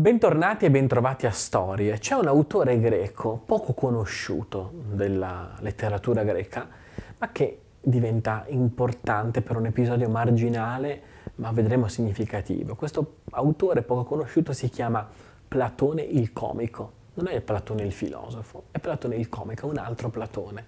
Bentornati e bentrovati a Storie. C'è un autore greco poco conosciuto della letteratura greca, ma che diventa importante per un episodio marginale, ma vedremo significativo. Questo autore poco conosciuto si chiama Platone il Comico. Non è Platone il filosofo, è Platone il Comico, un altro Platone.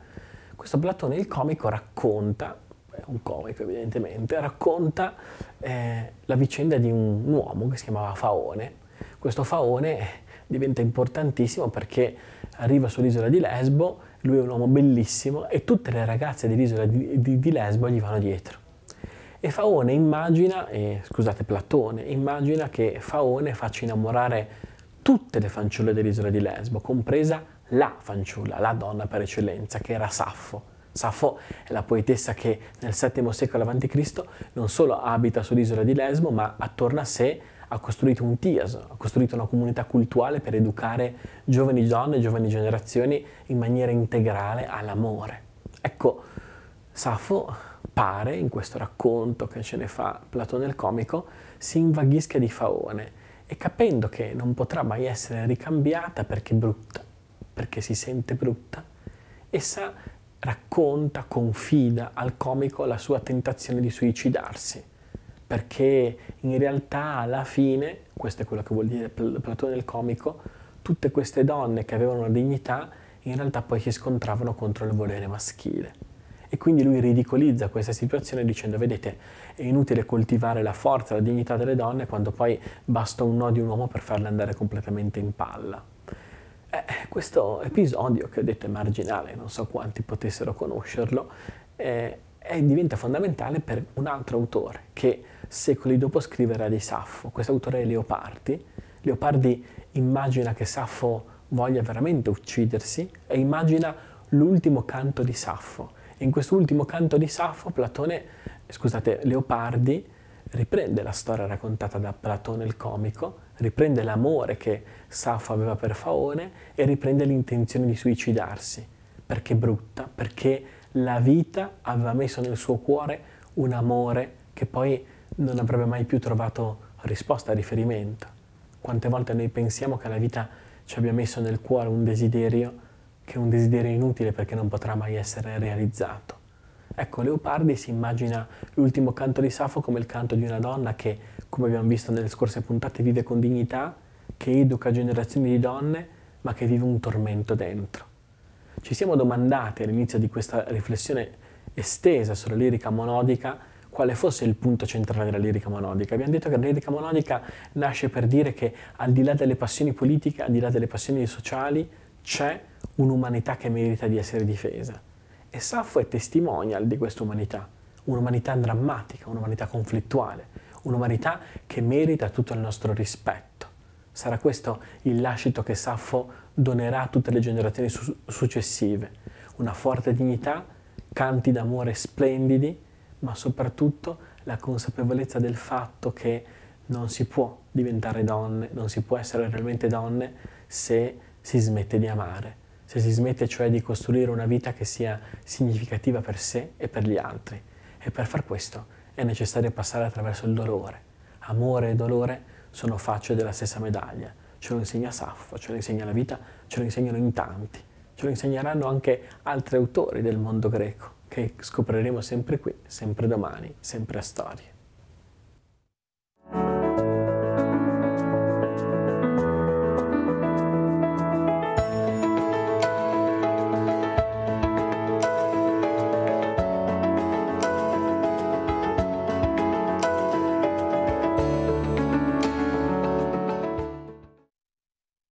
Questo Platone il Comico racconta, è un comico evidentemente, racconta eh, la vicenda di un uomo che si chiamava Faone, questo faone diventa importantissimo perché arriva sull'isola di Lesbo, lui è un uomo bellissimo e tutte le ragazze dell'isola di, di, di Lesbo gli vanno dietro. E Faone immagina, eh, scusate Platone, immagina che Faone faccia innamorare tutte le fanciulle dell'isola di Lesbo, compresa la fanciulla, la donna per eccellenza, che era Saffo. Saffo è la poetessa che nel VII secolo a.C. non solo abita sull'isola di Lesbo, ma attorno a sé ha costruito un TIAS, ha costruito una comunità cultuale per educare giovani donne e giovani generazioni in maniera integrale all'amore. Ecco, Safo pare, in questo racconto che ce ne fa Platone il comico, si invaghisca di Faone e capendo che non potrà mai essere ricambiata perché è brutta, perché si sente brutta, essa racconta, confida al comico la sua tentazione di suicidarsi perché in realtà alla fine, questo è quello che vuol dire Platone il comico, tutte queste donne che avevano una dignità in realtà poi si scontravano contro il volere maschile. E quindi lui ridicolizza questa situazione dicendo, vedete, è inutile coltivare la forza, la dignità delle donne quando poi basta un no di un uomo per farle andare completamente in palla. Eh, questo episodio, che ho detto è marginale, non so quanti potessero conoscerlo, eh, diventa fondamentale per un altro autore che secoli dopo scriverà di Saffo. Questo autore è Leopardi. Leopardi immagina che Saffo voglia veramente uccidersi e immagina l'ultimo canto di Saffo. E in quest'ultimo canto di Saffo Platone, scusate, Leopardi riprende la storia raccontata da Platone il comico, riprende l'amore che Saffo aveva per Faone e riprende l'intenzione di suicidarsi, perché brutta, perché la vita aveva messo nel suo cuore un amore che poi non avrebbe mai più trovato risposta, riferimento. Quante volte noi pensiamo che la vita ci abbia messo nel cuore un desiderio che è un desiderio inutile perché non potrà mai essere realizzato. Ecco, Leopardi si immagina l'ultimo canto di Safo come il canto di una donna che, come abbiamo visto nelle scorse puntate, vive con dignità, che educa generazioni di donne, ma che vive un tormento dentro. Ci siamo domandati all'inizio di questa riflessione estesa sulla lirica monodica quale fosse il punto centrale della lirica monodica. Abbiamo detto che la lirica monodica nasce per dire che al di là delle passioni politiche, al di là delle passioni sociali, c'è un'umanità che merita di essere difesa. E Saffo è testimonial di questa umanità, un'umanità drammatica, un'umanità conflittuale, un'umanità che merita tutto il nostro rispetto. Sarà questo il lascito che Saffo donerà a tutte le generazioni su- successive, una forte dignità, canti d'amore splendidi, ma soprattutto la consapevolezza del fatto che non si può diventare donne, non si può essere realmente donne se si smette di amare, se si smette cioè di costruire una vita che sia significativa per sé e per gli altri. E per far questo è necessario passare attraverso il dolore. Amore e dolore sono facce della stessa medaglia. Ce lo insegna Saffo, ce lo insegna la vita, ce lo insegnano in tanti. Ce lo insegneranno anche altri autori del mondo greco che scopriremo sempre qui, sempre domani, sempre a storie.